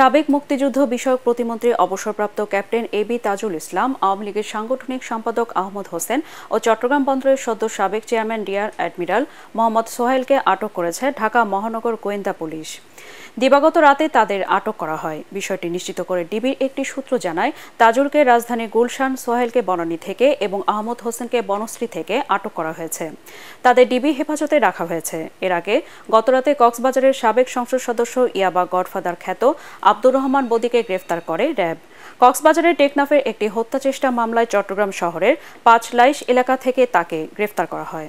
সাবেক মুক্তিযুদ্ধ বিষয়ক প্রতিমন্ত্রী অবসরপ্রাপ্ত captain A B Tajul Islam Awami লীগের সাংগঠনিক সম্পাদক আহমদ হোসেন ও চট্টগ্রাম বন্দরের সদ্য সাবেক চেয়ারম্যান ডিয়ার অ্যাডমিরাল মোহাম্মদ সোহেলকে আটক করেছে ঢাকা মহানগর গোয়েন্দা পুলিশ দিবাগত রাতে তাদের আটক করা হয় বিষয়টি নিশ্চিত করে ডিবির একটি সূত্র জানায় তাজুলকে রাজধানী গুলশান সোহেলকে বনানী থেকে এবং আহমদ হোসেনকে বনশ্রী থেকে আটক করা হয়েছে তাদের ডিবি হেফাজতে রাখা হয়েছে এর আগে গতরাতে কক্সবাজারের সাবেক সংসদ সদস্য ইয়াবা গডফাদার খ্যাত আব্দুর রহমান বদিকে গ্রেফতার করে র্যাব কক্সবাজারের টেকনাফের একটি হত্যাচেষ্টা মামলায় চট্টগ্রাম শহরের পাঁচলাইশ এলাকা থেকে তাকে গ্রেফতার করা হয়